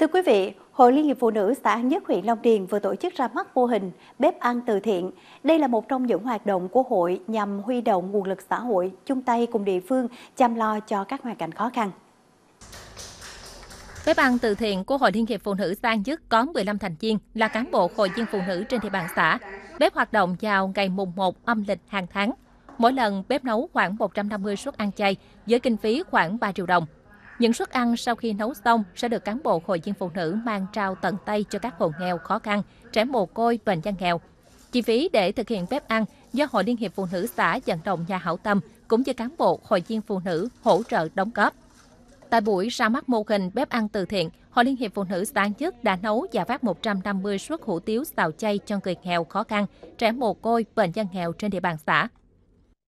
Thưa quý vị, Hội Liên hiệp Phụ nữ xã An Nhất huyện Long Điền vừa tổ chức ra mắt mô hình bếp ăn từ thiện. Đây là một trong những hoạt động của hội nhằm huy động nguồn lực xã hội chung tay cùng địa phương chăm lo cho các hoàn cảnh khó khăn. Bếp ăn từ thiện của Hội Liên hiệp Phụ nữ xã An Dứt có 15 thành viên là cán bộ hội viên phụ nữ trên địa bàn xã. Bếp hoạt động vào ngày mùng 1 âm lịch hàng tháng. Mỗi lần bếp nấu khoảng 150 suất ăn chay với kinh phí khoảng 3 triệu đồng. Những suất ăn sau khi nấu xong sẽ được cán bộ hội viên phụ nữ mang trao tận tay cho các hộ nghèo khó khăn, trẻ mồ côi, bệnh nhân nghèo. Chi phí để thực hiện bếp ăn do Hội Liên hiệp Phụ nữ xã dẫn động nhà hảo tâm cũng như cán bộ hội viên phụ nữ hỗ trợ đóng góp. Tại buổi ra mắt mô hình bếp ăn từ thiện, Hội Liên hiệp Phụ nữ xã chức đã nấu và phát 150 suất hủ tiếu xào chay cho người nghèo khó khăn, trẻ mồ côi, bệnh nhân nghèo trên địa bàn xã.